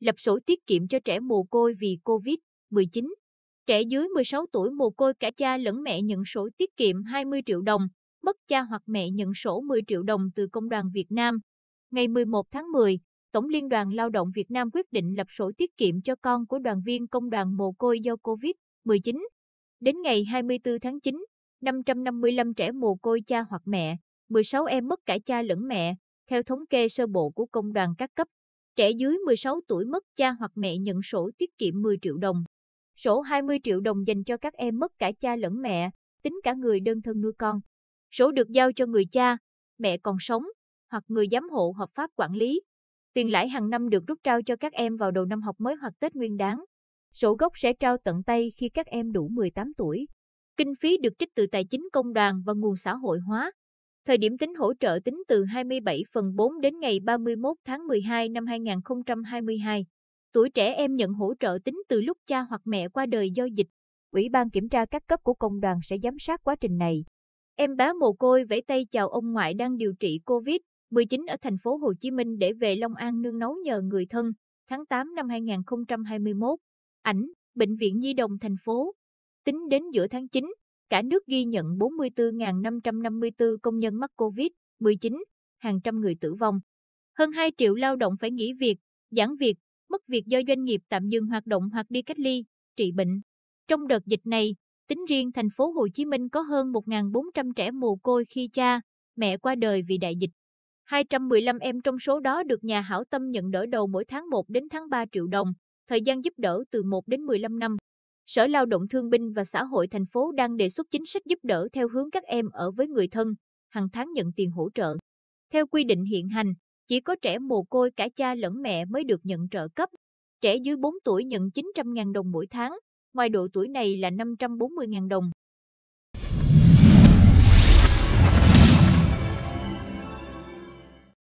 lập sổ tiết kiệm cho trẻ mồ côi vì Covid-19. Trẻ dưới 16 tuổi mồ côi cả cha lẫn mẹ nhận sổ tiết kiệm 20 triệu đồng, mất cha hoặc mẹ nhận sổ 10 triệu đồng từ Công đoàn Việt Nam. Ngày 11 tháng 10, Tổng Liên đoàn Lao động Việt Nam quyết định lập sổ tiết kiệm cho con của đoàn viên công đoàn mồ côi do Covid-19. Đến ngày 24 tháng 9, 555 trẻ mồ côi cha hoặc mẹ, 16 em mất cả cha lẫn mẹ, theo thống kê sơ bộ của công đoàn các cấp. Trẻ dưới 16 tuổi mất cha hoặc mẹ nhận sổ tiết kiệm 10 triệu đồng. Sổ 20 triệu đồng dành cho các em mất cả cha lẫn mẹ, tính cả người đơn thân nuôi con. Sổ được giao cho người cha, mẹ còn sống, hoặc người giám hộ hợp pháp quản lý. Tiền lãi hàng năm được rút trao cho các em vào đầu năm học mới hoặc Tết Nguyên đáng. Sổ gốc sẽ trao tận tay khi các em đủ 18 tuổi. Kinh phí được trích từ tài chính công đoàn và nguồn xã hội hóa. Thời điểm tính hỗ trợ tính từ 27 phần 4 đến ngày 31 tháng 12 năm 2022. Tuổi trẻ em nhận hỗ trợ tính từ lúc cha hoặc mẹ qua đời do dịch. Ủy ban kiểm tra các cấp của công đoàn sẽ giám sát quá trình này. Em bé mồ côi vẫy tay chào ông ngoại đang điều trị COVID-19 ở thành phố Hồ Chí Minh để về Long An nương nấu nhờ người thân, tháng 8 năm 2021. Ảnh, Bệnh viện Nhi đồng thành phố. Tính đến giữa tháng 9, Cả nước ghi nhận 44.554 công nhân mắc COVID-19, hàng trăm người tử vong. Hơn 2 triệu lao động phải nghỉ việc, giãn việc, mất việc do doanh nghiệp tạm dừng hoạt động hoặc đi cách ly, trị bệnh. Trong đợt dịch này, tính riêng thành phố Hồ Chí Minh có hơn 1.400 trẻ mồ côi khi cha, mẹ qua đời vì đại dịch. 215 em trong số đó được nhà hảo tâm nhận đỡ đầu mỗi tháng 1 đến tháng 3 triệu đồng, thời gian giúp đỡ từ 1 đến 15 năm. Sở Lao động Thương binh và Xã hội thành phố đang đề xuất chính sách giúp đỡ theo hướng các em ở với người thân, hàng tháng nhận tiền hỗ trợ. Theo quy định hiện hành, chỉ có trẻ mồ côi cả cha lẫn mẹ mới được nhận trợ cấp. Trẻ dưới 4 tuổi nhận 900.000 đồng mỗi tháng, ngoài độ tuổi này là 540.000 đồng.